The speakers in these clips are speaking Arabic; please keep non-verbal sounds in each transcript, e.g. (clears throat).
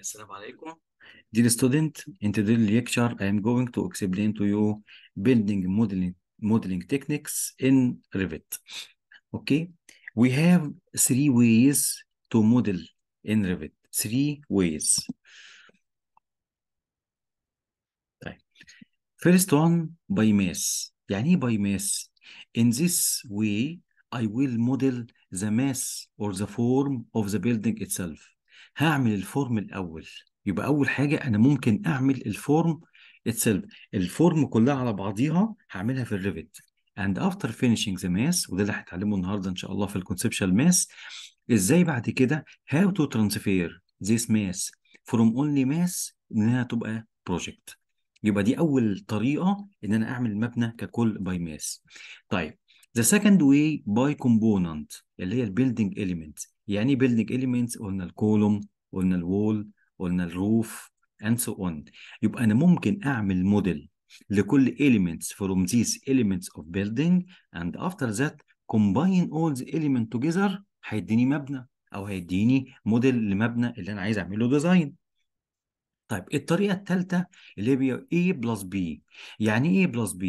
Assalamu Dear student, in today's lecture, I am going to explain to you building modeling modeling techniques in Revit. Okay, we have three ways to model in Revit. Three ways. First one, by mass. يعني by mass? In this way, I will model the mass or the form of the building itself. هعمل الفورم الاول يبقى اول حاجه انا ممكن اعمل الفورم اتسلف الفورم كلها على بعضيها هعملها في الريفت اند افتر finishing ذا ماس وده اللي هتعلمه النهارده ان شاء الله في الكونسبشال ماس ازاي بعد كده هاو تو ترانسفير ذيس ماس فروم اونلي ماس انها تبقى بروجكت يبقى دي اول طريقه ان انا اعمل مبنى ككل باي ماس طيب ذا سكند واي باي كومبوننت اللي هي البيلدينج ايليمنت يعني building elements قلنا الكولوم قلنا الوول قلنا الروف and so on يبقى أنا ممكن أعمل موديل لكل elements from these elements of building and after that combine all the elements together هيديني مبنى أو هيديني موديل لمبنى اللي أنا عايز أعمله ديزاين طيب الطريقة الثالثة اللي هي A plus B يعني A plus B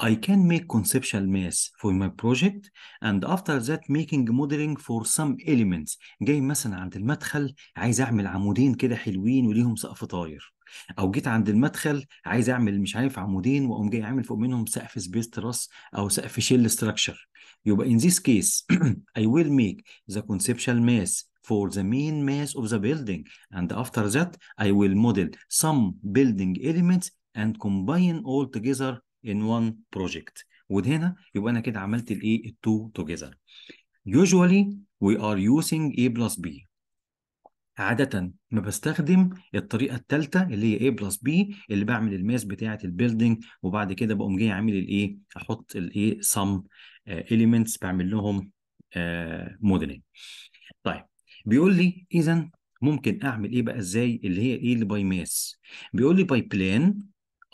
I can make conceptual math for my project and after that making modeling for some elements جاي مثلا عند المدخل عايز أعمل عمودين كده حلوين وليهم سقف طاير او جيت عند المدخل عايز اعمل مش عارف عمودين واقوم جاي عامل فوق منهم سقف سبيس تراس او سقف شيل ستراكشر يبقى in this case (clears throat) I will make the conceptual math for the mean mass of the building and after that I will model some building elements and combine all together in one project هنا يبقى انا كده عملت الايه two together usually we are using A plus B عادة ما بستخدم الطريقة الثالثة اللي هي A plus B اللي بعمل الماس بتاعة البيلدينج وبعد كده بقوم جاي عامل الايه احط الايه some elements بعمل لهم موديلنج uh, بيقول لي اذا ممكن اعمل ايه بقى ازاي اللي هي ايه اللي باي ماس بيقول لي باي بلان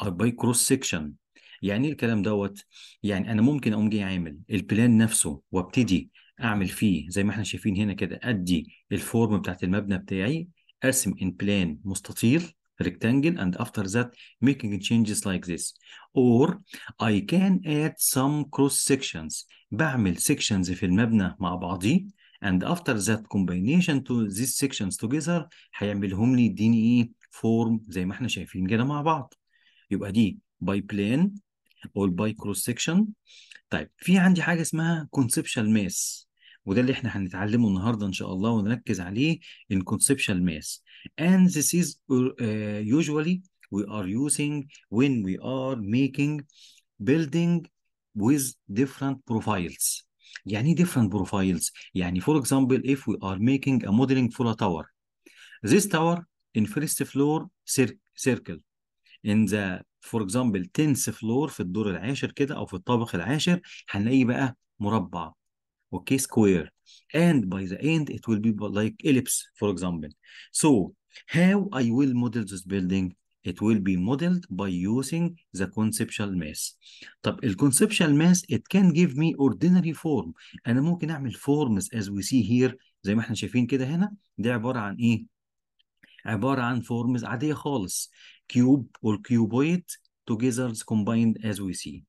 او باي كروس سيكشن يعني ايه الكلام دوت يعني انا ممكن اقوم جاي عامل البلان نفسه وابتدي اعمل فيه زي ما احنا شايفين هنا كده ادي الفورم بتاعت المبنى بتاعي ارسم ان بلان مستطيل ريكتانجل اند افتر ذات ميكينج تشينجز لايك ذس اور اي كان اد سم كروس sections بعمل سكشنز في المبنى مع بعضيه and after that combination to these sections together هيعملهم لي يديني ايه form زي ما احنا شايفين كده مع بعض يبقى دي by بلان or by cross section طيب في عندي حاجه اسمها conceptual mass وده اللي احنا هنتعلمه النهارده ان شاء الله ونركز عليه in conceptual mass and this is uh, usually we are using when we are making building with different profiles يعني ايه different profiles يعني for example if we are making a modeling for a tower this tower in first floor circle in the for example 10th floor في الدور العاشر كده او في الطابق العاشر هنلاقي بقى مربع اوكي square and by the end it will be like ellipse for example so how I will model this building It will be modeled by using the conceptual mass. طب ال conceptual mass it can give me ordinary form. أنا ممكن أعمل forms as we see here زي ما احنا شايفين كده هنا ده عبارة عن إيه؟ عبارة عن forms عادية خالص. cube or cuboid together combined as we see.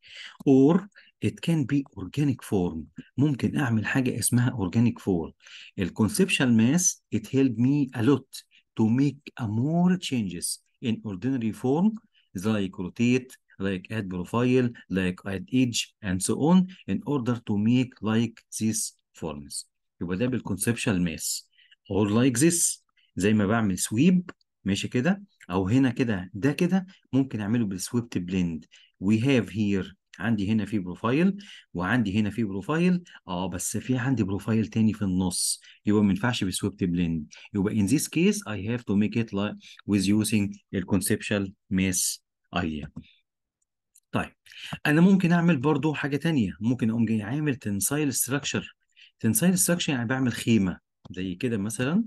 Or it can be organic form ممكن اعمل حاجه اسمها organic form ال conceptual mass it helped me a lot to make a more changes in ordinary form like rotate, like add profile, like add edge, and so on in order to make like these forms. يبقى ده بالconceptual mass or like this زي ما بعمل sweep ماشي كده او هنا كده ده كده ممكن اعمله بالswept blend. We have here عندي هنا في بروفايل وعندي هنا في بروفايل اه بس في عندي بروفايل تاني في النص يبقى ما ينفعش بسويبت بليند يبقى ان ذيس كيس اي هاف تو ميك ات لايك ويز يوزنج الكونسبشال ميس mesh طيب انا ممكن اعمل برضو حاجه تانية ممكن اقوم جاي عامل تنسايل ستراكشر تنسايل ستراكشر يعني بعمل خيمه زي كده مثلا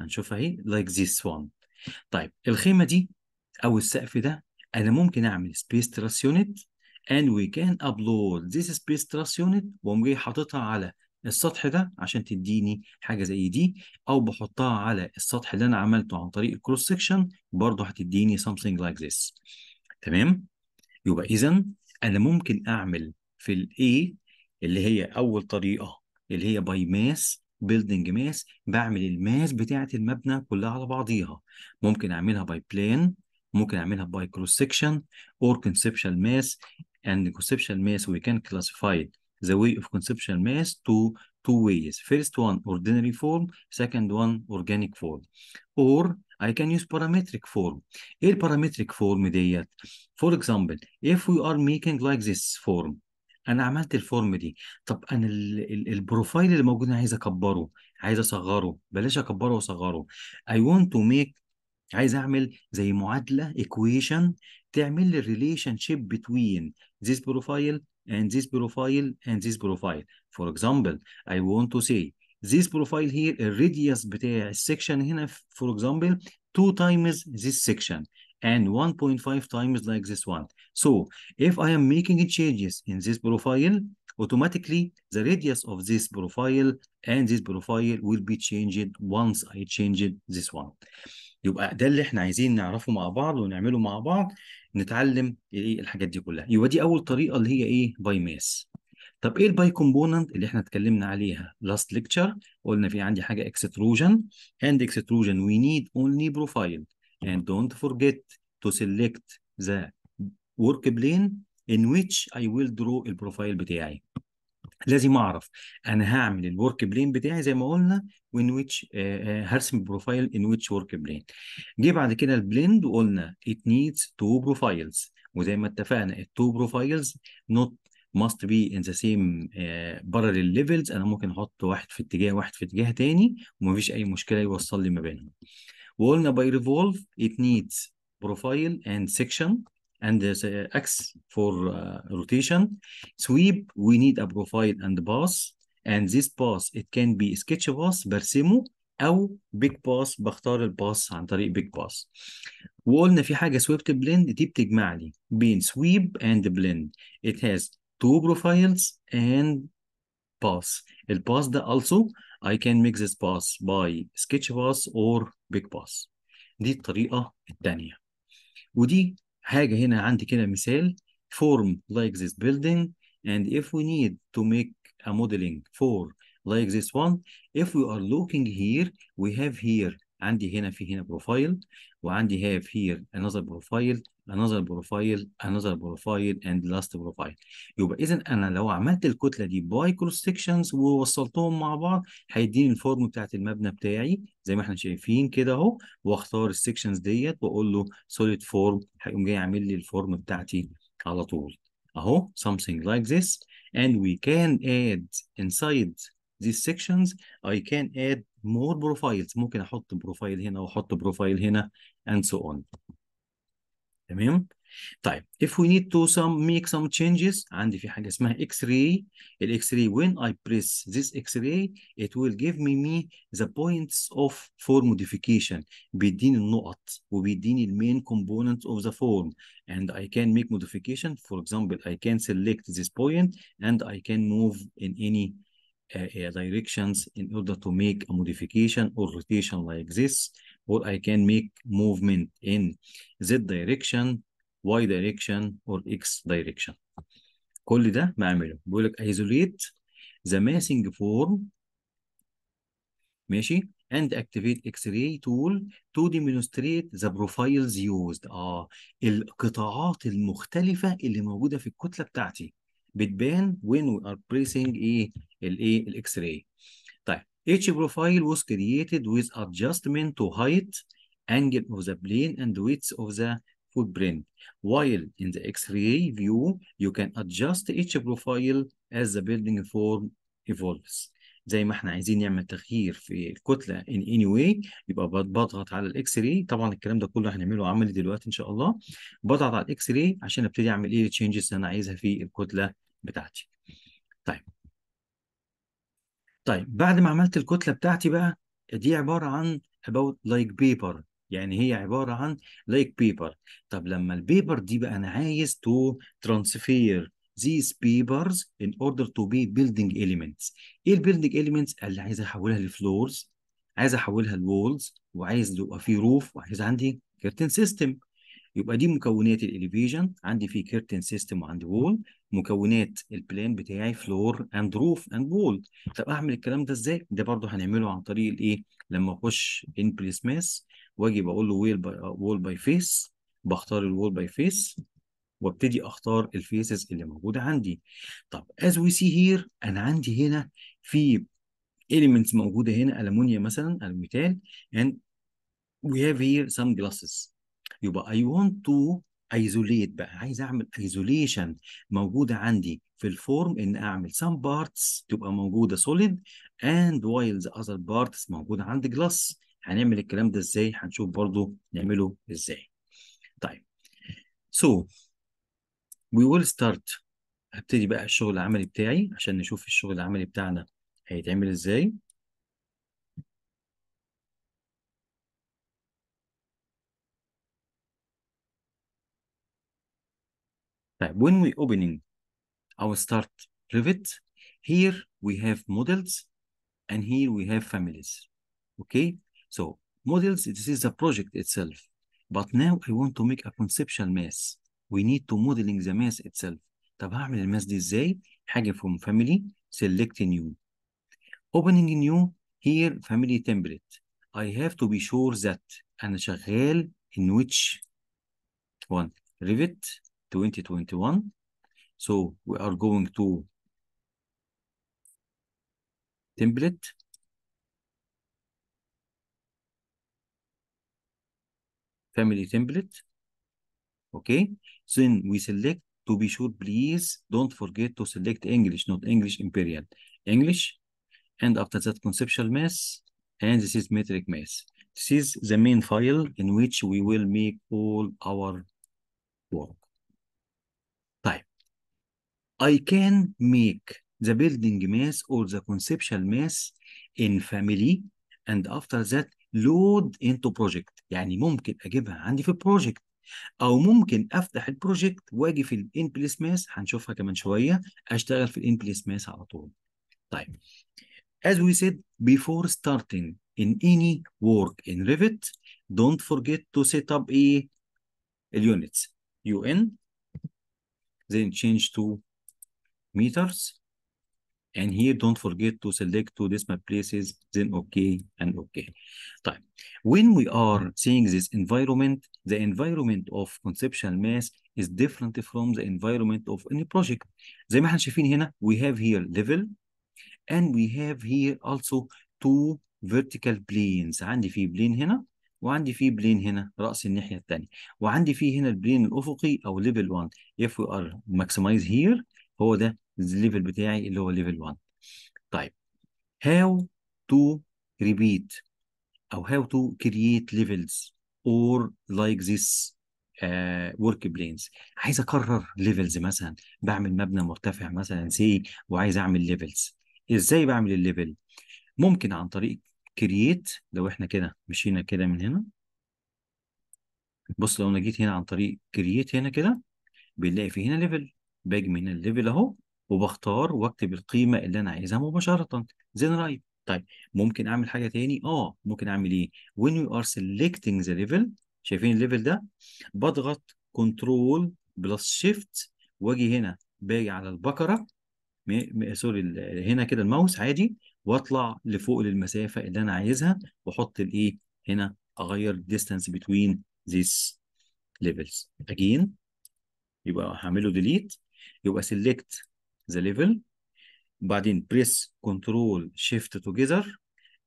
هنشوفها اهي لايك ذيس وان طيب الخيمه دي او السقف ده انا ممكن اعمل سبيس تراس يونت and we can upload this space trust unit وأقوم جاي حاططها على السطح ده عشان تديني حاجه زي دي او بحطها على السطح اللي انا عملته عن طريق الكروس سكشن برضه هتديني something like this تمام يبقى اذا انا ممكن اعمل في الاي اللي هي اول طريقه اللي هي باي ماس بيلدنج ماس بعمل الماس بتاعه المبنى كلها على بعضيها ممكن اعملها باي بلان ممكن اعملها باي كروس سكشن اور كونسبشوال ماس and conceptual mass we can classify the way of conceptual mass to two ways. First one, ordinary form. Second one, organic form. Or I can use parametric form. A parametric form ديت. For example, if we are making like this form. أنا عملت الفورم دي. طب أنا البروفايل اللي موجود أنا عايز أكبره. عايز أصغره. بلاش أكبره وأصغره. I want to make عايز أعمل زي معادلة equation تعمل لي الريليشن relationship between this profile and this profile and this profile for example I want to say this profile here radius الراديوس بتاع السكشن هنا for example 2 times this section and 1.5 times like this one so if I am making changes in this profile automatically the radius of this profile and this profile will be changed once I change this one يبقى ده اللي احنا عايزين نعرفه مع بعض ونعمله مع بعض نتعلم ايه الحاجات دي كلها يبقى دي اول طريقه اللي هي ايه باي ماس طب ايه الباي كومبوننت اللي احنا اتكلمنا عليها لاست ليكتشر قلنا في عندي حاجه اكستروجن اند اكستروجن وي نيد اونلي بروفايل اند don't forget to select the work plane in which I will draw البروفايل بتاعي لازم اعرف انا هعمل الورك بلين بتاعي زي ما قلنا وان آه، ويتش آه، هرسم بروفايل ان ويتش ورك بلين جه بعد كده البليند وقلنا ات نيدز تو بروفايلز وزي ما اتفقنا التو بروفايلز نوت must be in the same uh, parallel levels انا ممكن احط واحد في اتجاه واحد في اتجاه تاني ومفيش اي مشكله يوصل لي ما بينهم وقلنا by revolve it needs profile and section and a x for uh, rotation. Sweep, we need a profile and pass. And this pass, it can be sketch pass برسمه أو big pass, بختار الباس عن طريق big pass. وقلنا في حاجة swept blend دي بتجمع لي بين sweep and blend. It has two profiles and pass. الباس ده also I can make this pass by sketch pass or big pass. دي الطريقة الثانية. ودي حاجه هنا عندي كده مثال form like this building and if we need to make a modeling for like this one if we are looking here we have here عندي هنا في هنا بروفايل وعندي هاف هير انذر بروفايل انذر بروفايل انذر بروفايل اند لاست بروفايل يبقى اذا انا لو عملت الكتله دي باي كروس سكشنز ووصلتهم مع بعض هيديني الفورم بتاعت المبنى بتاعي زي ما احنا شايفين كده اهو واختار السكشنز ديت واقول له سوليد فورم هيقوم جاي عامل لي الفورم بتاعتي على طول اهو something like this and we can add inside these sections I can add more profiles ممكن احط بروفايل هنا واحط بروفايل هنا and so on تمام طيب if we need to some make some changes عندي في حاجه اسمها x-ray x-ray when I press this x-ray it will give me me the points of form modification بيديني النقط وبيديني المين component of the form and I can make modification for example I can select this point and I can move in any directions in order to make a modification or rotation like this or I can make movement in Z direction Y direction or X direction كل ده بعمله بيقول لك isolate the massing form ماشي and activate X-ray tool to demonstrate the profiles used اه القطاعات المختلفة اللي موجودة في الكتلة بتاعتي بتبان when we are pressing ايه الايه الاكس راي طيب each profile was created with adjustment to height angle of the plane and width of the footprint while in the x-ray view you can adjust each profile as the building form evolves زي ما احنا عايزين نعمل تغيير في الكتله in any way يبقى بضغط على الاكس راي طبعا الكلام ده كله هنعمله عملي دلوقتي ان شاء الله بضغط على الاكس راي عشان ابتدي اعمل ايه تشينجز اللي انا عايزها في الكتله بتاعتي طيب طيب بعد ما عملت الكتله بتاعتي بقى دي عباره عن about like paper يعني هي عباره عن like paper طب لما البيبر دي بقى انا عايز to transfer these papers in order to be building elements ايه البيلدينج elements اللي عايز احولها للفلورز عايز احولها للوولز وعايز يبقى في روف وعايز عندي كيرتن سيستم يبقى دي مكونات الاليفيجن عندي في كيرتن سيستم وعندي وول مكونات البلان بتاعي فلور اند روف اند وول طب اعمل الكلام ده ازاي ده برضو هنعمله عن طريق الايه لما اخش ان بليس ماس واجي بقول له ويل باي وول باي فيس بختار الوول باي فيس وابتدي اختار الفيسز اللي موجوده عندي طب از وي سي هير انا عندي هنا في اليمنتس موجوده هنا المونيا مثلا الميتال اند وي هاف هير some جلاسز يبقى اي want تو ايزوليت بقى عايز اعمل ايزوليشن موجوده عندي في الفورم ان اعمل some parts تبقى موجوده solid and while the other parts موجوده عند glass هنعمل الكلام ده ازاي هنشوف برضو نعمله ازاي طيب so we will start هبتدي بقى الشغل العملي بتاعي عشان نشوف الشغل العملي بتاعنا هيتعمل ازاي When we opening our start rivet. here we have models and here we have families. Okay, so models, this is the project itself. But now I want to make a conceptual mass. We need to modeling the mass itself. طب هعمل الماس دي ازاي؟ حاجة from family, select new. Opening new, here family template. I have to be sure that أنا شغال in which one? Revit 2021. So we are going to template. Family template. Okay. So then we select to be sure, please don't forget to select English, not English Imperial. English. And after that, conceptual mass. And this is metric mass. This is the main file in which we will make all our work. I can make the building mass or the conceptual mass in family and after that load into project يعني ممكن اجيبها عندي في project او ممكن افتح البروجكت واجي في الان بليس ماس هنشوفها كمان شويه اشتغل في الان بليس ماس على طول طيب as we said before starting in any work in Revit don't forget to set up a units un then change to meters. And here, don't forget to select two decimal places, then OK and OK. Time. When we are seeing this environment, the environment of conceptual mass is different from the environment of any project. we have here level, and we have here also two vertical planes. عندي في plane هنا, وعندي في بلين هنا رأس الناحية الثانية وعندي في هنا البلين الأفقي أو level 1 if we are maximize here هو ده الليفل بتاعي اللي هو ليفل 1 طيب هاو تو ريبيت او هاو تو كرييت ليفلز اور لايك ذيس ورك بلينز عايز اكرر ليفلز مثلا بعمل مبنى مرتفع مثلا سي وعايز اعمل ليفلز ازاي بعمل الليفل ممكن عن طريق كرييت لو احنا كده مشينا كده من هنا بص لو انا جيت هنا عن طريق كرييت هنا كده بنلاقي في هنا ليفل باجي من هنا الليفل اهو وبختار واكتب القيمه اللي انا عايزها مباشره زين write طيب ممكن اعمل حاجه تاني اه ممكن اعمل ايه when you are selecting the level شايفين الليفل ده بضغط كنترول بلس شيفت واجي هنا باجي على البكره سوري هنا كده الماوس عادي واطلع لفوق للمسافه اللي انا عايزها واحط الايه هنا اغير distance between these levels again يبقى هعمله delete يبقى select the level وبعدين press control shift together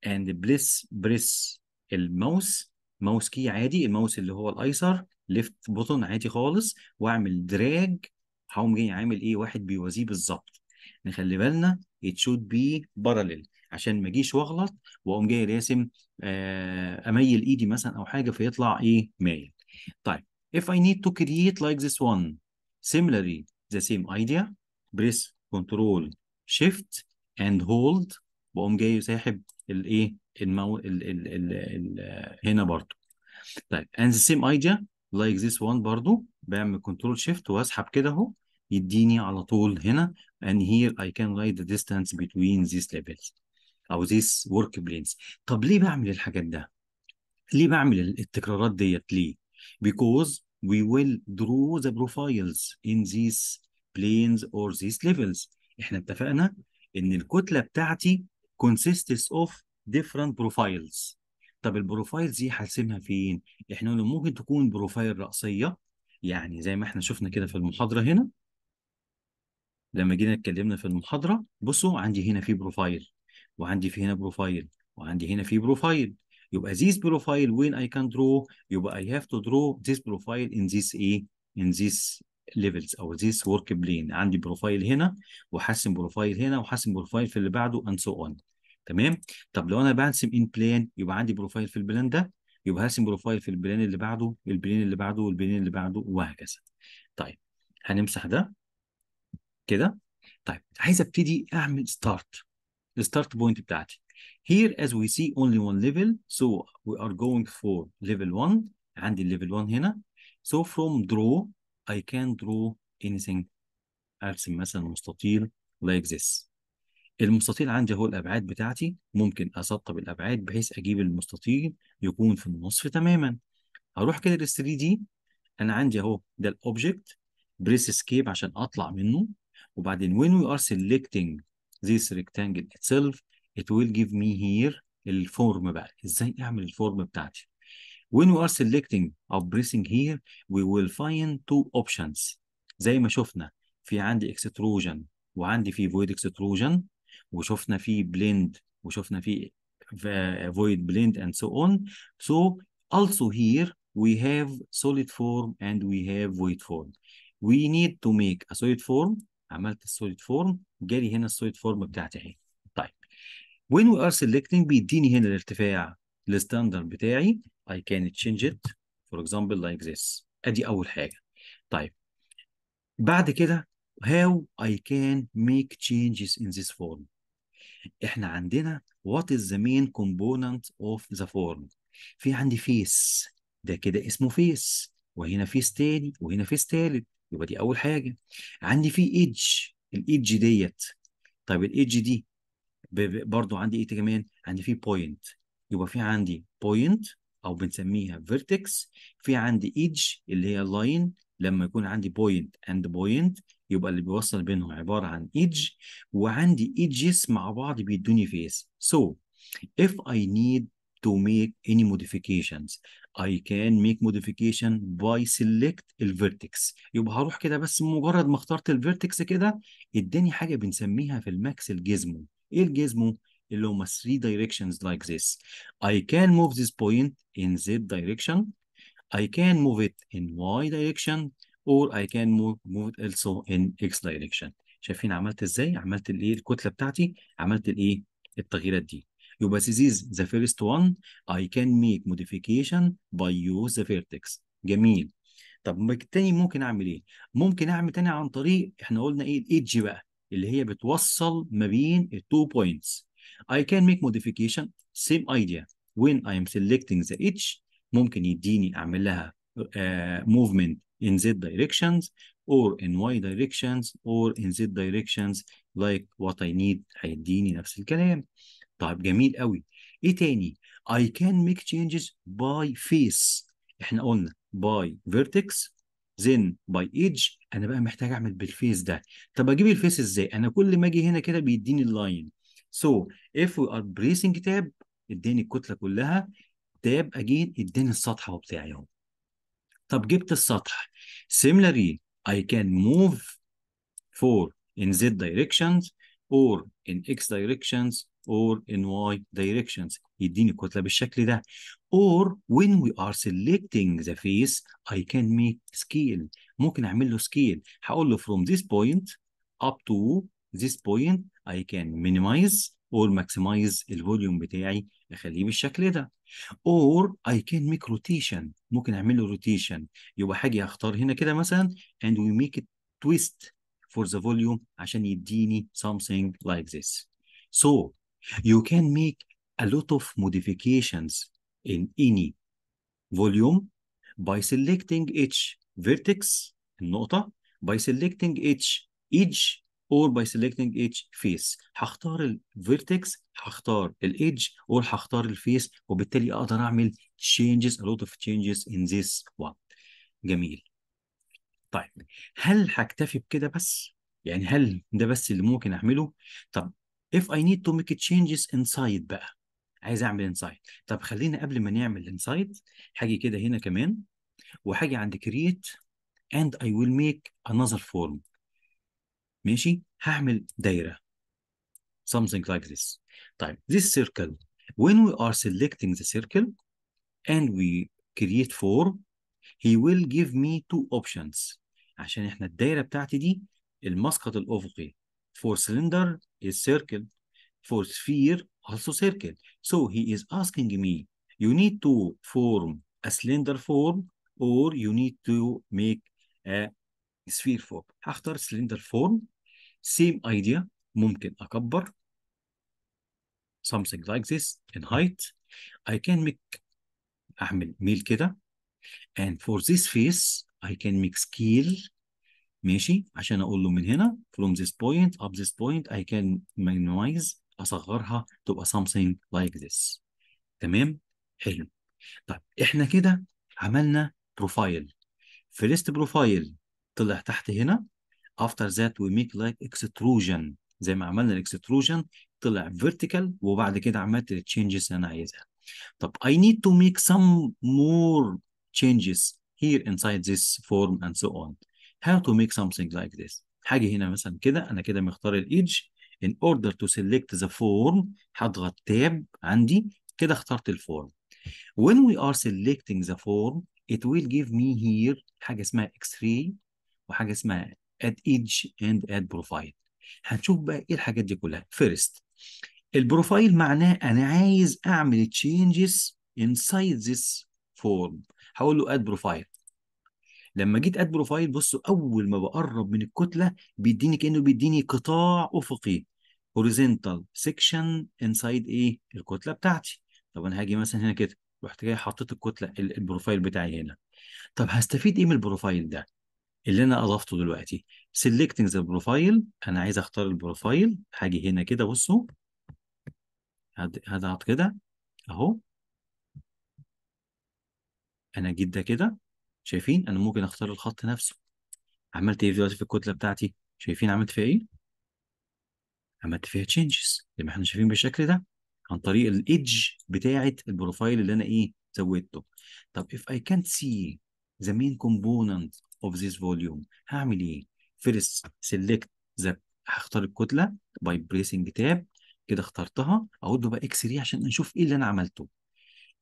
and press press الماوس ماوس كي عادي الماوس اللي هو الايسر ليفت بوتون عادي خالص واعمل دراج هقوم جاي عامل ايه واحد بيوازيه بالظبط نخلي بالنا it should be parallel عشان ما اجيش واغلط واقوم جاي راسم آه اميل ايدي مثلا او حاجه فيطلع ايه مايل طيب if I need to create like this one similarly the same idea بريس كنترول شيفت اند هولد واقوم جاي ساحب الايه المو... ال... ال... ال... ال... هنا برضو طيب اند ذا سيم ايديا لايك ذيس وان برضو بعمل كنترول شيفت واسحب كده اهو يديني على طول هنا and here I can write the distance between these levels او these work planes طب ليه بعمل الحاجات ده؟ ليه بعمل التكرارات ديت ليه؟ because we will draw the profiles in these planes or these levels احنا اتفقنا ان الكتله بتاعتي consists of different profiles طب البروفايلز دي هرسمها فين؟ احنا قلنا ممكن تكون بروفايل رأسية يعني زي ما احنا شفنا كده في المحاضرة هنا لما جينا اتكلمنا في المحاضرة بصوا عندي هنا في بروفايل وعندي في هنا بروفايل وعندي هنا في بروفايل يبقى this profile when I can draw يبقى I have to draw this profile in this A in this ليفلز او ذيس ورك بلين عندي بروفايل هنا وحاسم بروفايل هنا وحاسم بروفايل في اللي بعده اند سو اون تمام طب لو انا برسم ان بلان يبقى عندي بروفايل في البلان ده يبقى هرسم بروفايل في البلان اللي بعده البلان اللي بعده والبلان اللي بعده وهكذا طيب هنمسح ده كده طيب عايز ابتدي اعمل ستارت الستارت بوينت بتاعتي Here as we see only one level so we are going for level 1 عندي الليفل 1 هنا so from draw I can draw anything ارسم مثلا مستطيل like this المستطيل عندي هو الابعاد بتاعتي ممكن اسطب الابعاد بحيث اجيب المستطيل يكون في النصف تماما هروح كده لل 3 دي انا عندي اهو ده الاوبجكت بريس اسكيب عشان اطلع منه وبعدين when we are selecting this rectangle itself it will give me here الفورم بقى ازاي اعمل الفورم بتاعتي When we are selecting our breathing here, we will find two options. زي ما شفنا في عندي extrusion وعندي في void extrusion وشفنا في blend وشفنا في void blend and so on. So also here we have solid form and we have void form. We need to make a solid form. عملت السوليد فورم جالي هنا السوليد form بتاعتي اهي. طيب. When we are selecting بيديني هنا الارتفاع الستاندر بتاعي I can change it for example like this ادي اول حاجه طيب بعد كده how I can make changes in this form احنا عندنا what is the main component of the form في عندي فيس ده كده اسمه فيس وهنا فيس تاني وهنا فيس تالت يبقى دي اول حاجه عندي في ايدج الايدج ديت طيب الايدج دي برضو عندي ايه كمان عندي في بوينت يبقى في عندي بوينت او بنسميها فيرتكس في عندي ايدج اللي هي لاين لما يكون عندي بوينت اند بوينت يبقى اللي بيوصل بينهم عباره عن ايدج وعندي ايدجز مع بعض بيدوني فيس سو اف اي نيد to make any modifications I can make modification by select الفيرتكس يبقى هروح كده بس مجرد ما اخترت الفيرتكس كده اداني حاجه بنسميها في الماكس الجزمو ايه الجزمو اللي هما 3 directions like this I can move this point in Z direction I can move it in Y direction or I can move, move it also in X direction شايفين عملت ازاي عملت الايه الكتله بتاعتي عملت الايه التغييرات دي يبقى this is the first one I can make modification by use the vertex جميل طب تاني ممكن اعمل ايه؟ ممكن اعمل تاني عن طريق احنا قلنا ايه الايدج بقى اللي هي بتوصل ما بين التو بوينتس I can make modification same idea when I am selecting the edge ممكن يديني اعمل لها movement in Z directions or in Y directions or in Z directions like what I need هيديني نفس الكلام طيب جميل قوي ايه تاني I can make changes by face احنا قلنا by vertex then by edge انا بقى محتاج اعمل بالفيس ده طب اجيب الفيس ازاي انا كل ما اجي هنا كده بيديني اللاين So if we are bracing tab اداني الكتله كلها tab again اداني السطح بتاعي اهو طب جبت السطح similarly I can move for in z directions or in x directions or in y directions يديني الكتله بالشكل ده or when we are selecting the face I can make scale ممكن اعمل له scale هقول له from this point up to this point I can minimize or maximize الفوليوم بتاعي اخليه بالشكل ده or I can make rotation ممكن اعمل له rotation يبقى حاجه اختار هنا كده مثلا and we make it twist for the volume عشان يديني something like this so you can make a lot of modifications in any volume by selecting each vertex النقطة by selecting each edge or by selecting each face هختار الفيرتكس هختار الايدج or هختار الفيس وبالتالي اقدر اعمل changes a lot of changes in this one جميل طيب هل هكتفي بكده بس يعني هل ده بس اللي ممكن اعمله طب if I need to make changes inside بقى عايز اعمل انسايد طب خلينا قبل ما نعمل انسايد هاجي كده هنا كمان وهاجي عند create and I will make another form ماشي هعمل دايره something like this طيب this circle when we are selecting the circle and we create four he will give me two options عشان احنا الدايره بتاعتي دي المسقط الافقي for cylinder is circle for sphere also circle so he is asking me you need to form a cylinder form or you need to make a sphere form هختار cylinder form سيم ايديا ممكن أكبر something like this in height I can make أعمل ميل كده and for this face I can make scale ماشي عشان أقول له من هنا from this point up this point I can minimize أصغرها تبقى something like this تمام حلو طيب إحنا كده عملنا بروفايل فيرست بروفايل طلع تحت هنا after that we make like extrusion زي ما عملنا الاكستروجن طلع vertical وبعد كده عملت التشينجز اللي انا عايزها طب I need to make some more changes here inside this form and so on how to make something like this حاجة هنا مثلا كده أنا كده مختار الإيدج in order to select the form هضغط tab عندي كده اخترت الفورم when we are selecting the form it will give me here حاجة اسمها X-ray وحاجة اسمها اد ايدج اند اد بروفايل هنشوف بقى ايه الحاجات دي كلها فيرست البروفايل معناه انا عايز اعمل تشينجز انسايد ذس فورم هقول له اد بروفايل لما جيت اد بروفايل بصوا اول ما بقرب من الكتله بيديني كانه بيديني قطاع افقي هوريزنتال سيكشن انسايد ايه الكتله بتاعتي طب انا هاجي مثلا هنا كده رحت جاي حطيت الكتله البروفايل بتاعي هنا طب هستفيد ايه من البروفايل ده اللي انا اضفته دلوقتي سيلكتنج ذا بروفايل انا عايز اختار البروفايل هاجي هنا كده بصوا هضغط كده اهو انا جيت ده كده شايفين انا ممكن اختار الخط نفسه عملت ايه دلوقتي في الكتله بتاعتي شايفين عملت فيها ايه عملت فيها تشينجز زي ما احنا شايفين بالشكل ده عن طريق الايدج بتاعه البروفايل اللي انا ايه زودته طب if I can't see the main component of this volume هعمل ايه first select the هختار الكتله by pressing tab كده اخترتها اقول له بقى اكس ري عشان نشوف ايه اللي انا عملته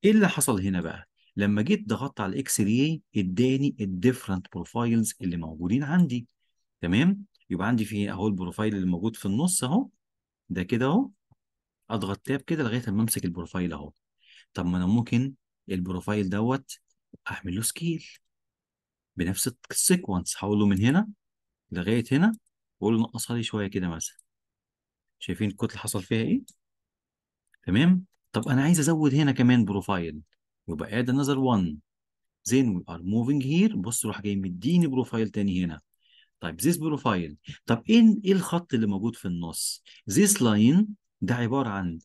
ايه اللي حصل هنا بقى لما جيت ضغطت على الاكس ري اداني الديفرنت بروفايلز اللي موجودين عندي تمام يبقى عندي في اهو البروفايل اللي موجود في النص اهو ده كده اهو اضغط تاب كده لغايه ما امسك البروفايل اهو طب ما انا ممكن البروفايل دوت اعمل له سكيل بنفس السيكونس هقول له من هنا لغايه هنا واقول له نقصها لي شويه كده مثلا شايفين الكتله حصل فيها ايه تمام طب انا عايز ازود هنا كمان بروفايل يبقى اد انذر 1 زين وي ار موفينج هير بص روح جاي مديني بروفايل تاني هنا طيب زيس بروفايل طب ايه ايه الخط اللي موجود في النص زيس لاين ده عباره عن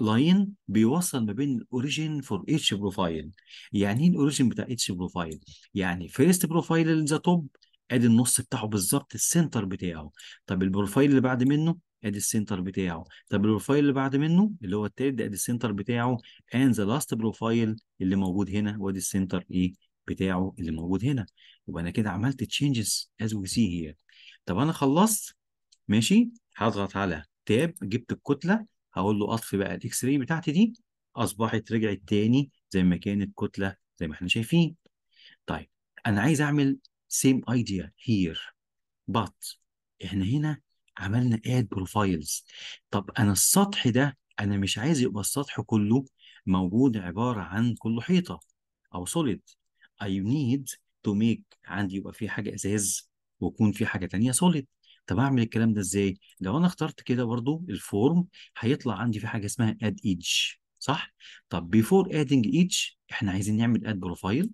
لاين بيوصل ما بين الاوريجين فور اتش بروفايل يعني ايه الاوريجين بتاع اتش بروفايل يعني فيرست بروفايل اللي ذا توب ادي النص بتاعه بالظبط السنتر بتاعه طب البروفايل اللي بعد منه ادي السنتر بتاعه طب البروفايل اللي بعد منه اللي هو التالت ده ادي السنتر بتاعه اند ذا لاست بروفايل اللي موجود هنا وادي السنتر ايه بتاعه اللي موجود هنا يبقى انا كده عملت تشينجز از وي سي هير طب انا خلصت ماشي هضغط على تاب جبت الكتله هقول له اطفي بقى الاكس راي بتاعتي دي اصبحت رجعت تاني زي ما كانت كتله زي ما احنا شايفين طيب انا عايز اعمل سيم ايديا هير بات احنا هنا عملنا اد بروفايلز طب انا السطح ده انا مش عايز يبقى السطح كله موجود عباره عن كله حيطه او سوليد اي نيد تو ميك عندي يبقى في حاجه ازاز ويكون في حاجه تانية سوليد طب اعمل الكلام ده ازاي لو انا اخترت كده برضو الفورم هيطلع عندي في حاجه اسمها اد ايتش صح طب بيفور ادنج ايتش احنا عايزين نعمل اد بروفايل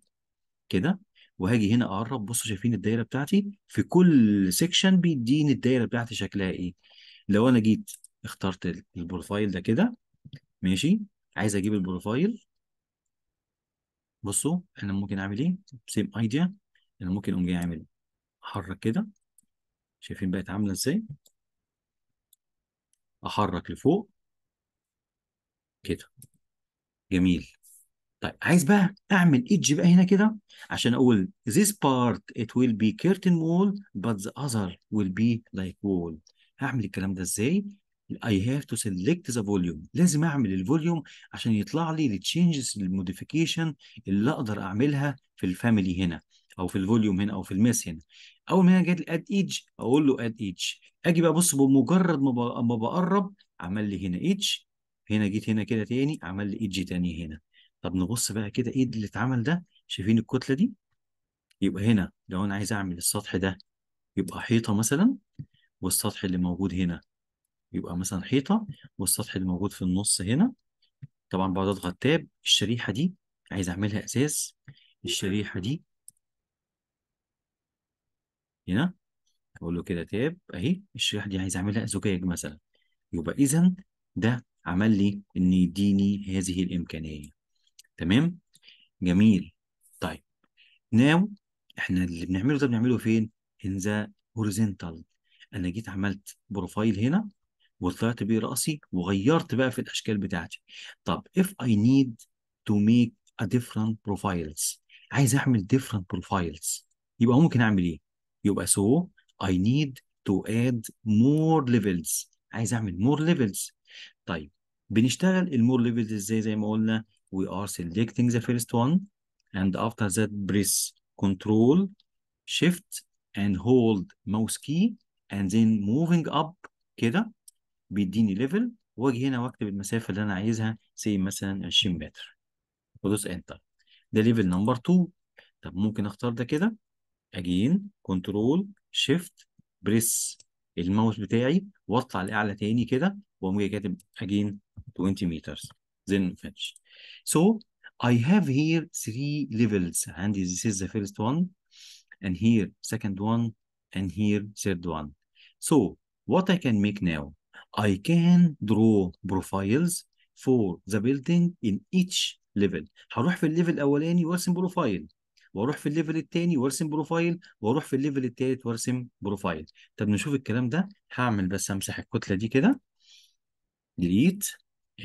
كده وهاجي هنا اقرب بصوا شايفين الدايره بتاعتي في كل سيكشن بيديني الدايره بتاعتي شكلها ايه لو انا جيت اخترت البروفايل ده كده ماشي عايز اجيب البروفايل بصوا انا ممكن اعمل ايه سيم ايديا انا ممكن اقوم جاي اعمل احرك كده شايفين بقت عاملة ازاي احرك لفوق كده جميل طيب عايز بقى اعمل ايدج بقى هنا كده عشان اقول this part it will be curtain wall but the other will be like wall هعمل الكلام ده ازاي I have to select the volume لازم اعمل الفوليوم عشان يطلع لي the الموديفيكيشن اللي اقدر اعملها في الفاميلي هنا او في الفوليوم هنا او في الماس هنا اول ما هنا جت الاد ايتش اقول له اد ايتش اجي بقى بص بمجرد ما بقرب عمل لي هنا ايتش هنا جيت هنا كده تاني عمل لي ايتش تاني هنا طب نبص بقى كده ايه اللي اتعمل ده شايفين الكتله دي يبقى هنا لو انا عايز اعمل السطح ده يبقى حيطه مثلا والسطح اللي موجود هنا يبقى مثلا حيطه والسطح اللي موجود في النص هنا طبعا بقعد اضغط تاب الشريحه دي عايز اعملها اساس الشريحه دي هنا اقول له كده تاب طيب، اهي الشريحه دي عايز اعملها زجاج مثلا يبقى اذا ده عمل لي ان يديني هذه الامكانيه تمام جميل طيب ناو احنا اللي بنعمله ده بنعمله فين ان ذا horizontal انا جيت عملت بروفايل هنا وطلعت بيه راسي وغيرت بقى في الاشكال بتاعتي طب if I need to make a different profiles عايز اعمل different profiles يبقى ممكن اعمل ايه يبقى so I need to add more levels عايز اعمل more levels طيب بنشتغل المور ليفلز ازاي زي ما قلنا we are selecting the first one and after that press control shift and hold mouse key and then moving up كده بيديني ليفل واجي هنا واكتب المسافه اللي انا عايزها سي مثلا 20 متر ودوس انتر ده ليفل نمبر 2 طب ممكن اختار ده كده اجين كنترول شيفت بريس الماوس بتاعي واطلع لاعلى تاني كده واقوم كاتب اجين 20 meters then finish so I have here three levels and this is the first one and here second one and here third one so what I can make now I can draw profiles for the building in each level هروح في الليفل الاولاني وارسم بروفايل واروح في الليفل الثاني وارسم بروفايل واروح في الليفل الثالث وارسم بروفايل طب نشوف الكلام ده هعمل بس امسح الكتله دي كده ديليت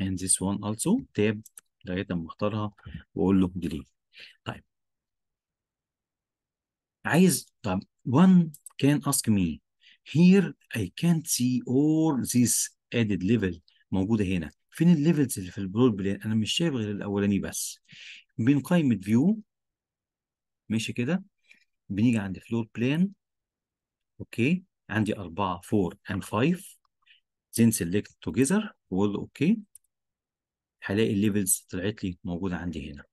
اند ذس وان also تاب لغايه اما اختارها واقول له ديليت طيب عايز طب one can ask me here I can't see all this added level موجوده هنا فين الليفلز اللي في البرول بلان انا مش شايف غير الاولاني بس بين قائمه فيو ماشي كده بنيجي عند فلور بلان اوكي عندي 4 4 and 5 زين سيلكت توجذر واقول له اوكي هلاقي الليفلز طلعت لي موجوده عندي هنا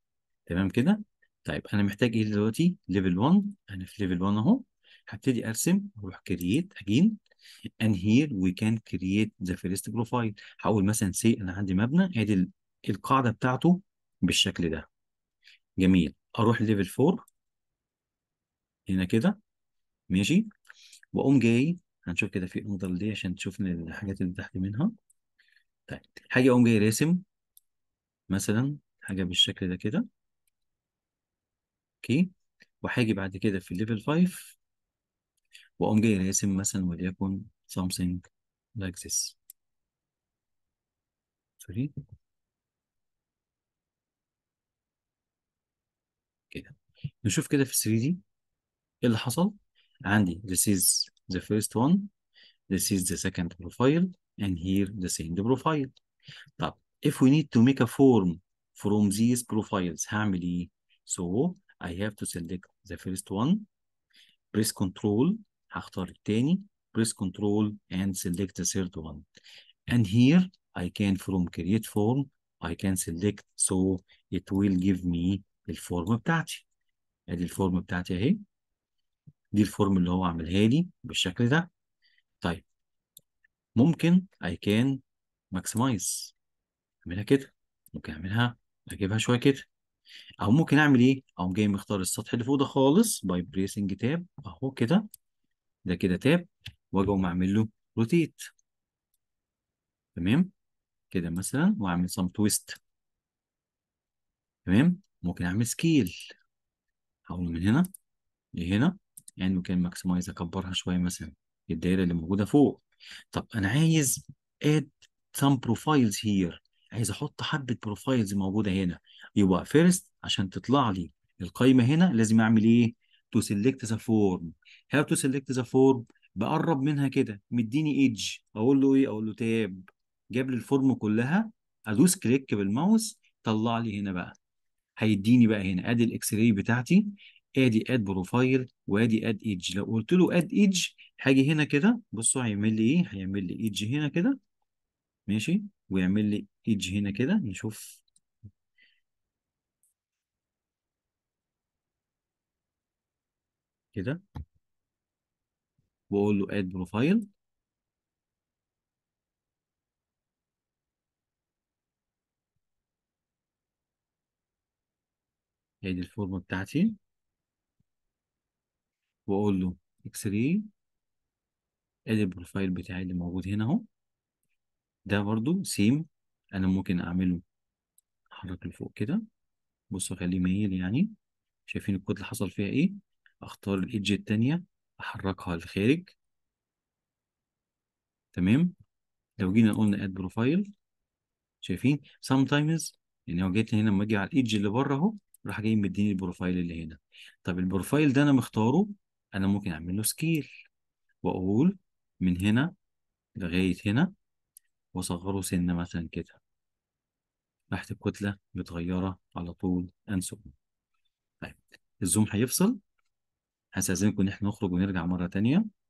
تمام كده طيب انا محتاج ايه دلوقتي ليفل 1 انا في ليفل 1 اهو هبتدي ارسم اروح كرييت اجين and here we can create the first profile هقول مثلا سي انا عندي مبنى ادي القاعده بتاعته بالشكل ده جميل اروح ليفل 4 هنا كده ماشي واقوم جاي هنشوف كده في انظر دي عشان تشوف الحاجات اللي تحت منها طيب حاجه اقوم جاي راسم مثلا حاجه بالشكل ده كده اوكي وهاجي بعد كده في الليفل 5 واقوم جاي راسم مثلا وليكن something like this سوري كده نشوف كده في 3 دي ايه اللي حصل عندي this is the first one this is the second profile and here the second profile طب if we need to make a form from these profiles هعمل ايه so I have to select the first one press control هختار التاني press control and select the third one and here I can from create form I can select so it will give me الفورم بتاعتي ادي الفورم بتاعتي اهي دي الفورم اللي هو عاملها لي بالشكل ده طيب ممكن I can maximize اعملها كده ممكن اعملها اجيبها شويه كده او ممكن اعمل ايه او جاي مختار السطح اللي فوق ده خالص باي بريسنج تاب اهو كده ده كده تاب واجي اقوم اعمل له روتيت تمام كده مثلا واعمل سم تويست تمام ممكن اعمل سكيل هقول من هنا لهنا يعني ممكن ماكسمايز اكبرها شويه مثلا الدايره اللي موجوده فوق طب انا عايز اد سام بروفايلز هير عايز احط حبه بروفايلز موجوده هنا يبقى فيرست عشان تطلع لي القايمه هنا لازم اعمل ايه تو سيلكت ذا فورم هاف تو سيلكت ذا فورم بقرب منها كده مديني ايدج اقول له ايه اقول له تاب جاب لي الفورم كلها ادوس كليك بالماوس طلع لي هنا بقى هيديني بقى هنا ادي الاكس راي بتاعتي ادي اد بروفايل وادي اد ايدج لو قلت له اد ايدج هاجي هنا كده بصوا هيعمل لي ايه هيعمل لي ايدج هنا كده ماشي ويعمل لي ايدج هنا كده نشوف كده واقول له اد بروفايل ادي الفورمه بتاعتي واقول له اكس ري ادي البروفايل بتاعي اللي موجود هنا اهو ده برضو سيم انا ممكن اعمله احرك لفوق كده بص اخليه مايل يعني شايفين الكود اللي حصل فيها ايه اختار الايدج التانية احركها للخارج تمام لو جينا قلنا اد بروفايل شايفين sometimes يعني لو جيت هنا لما اجي على الايدج اللي بره اهو راح جاي مديني البروفايل اللي هنا طب البروفايل ده انا مختاره انا ممكن اعمل له سكيل واقول من هنا لغايه هنا واصغره سنه مثلا كده تحت الكتله متغيره على طول انسب طيب الزوم هيفصل هستأذنكم إن إحنا نخرج ونرجع مرة تانية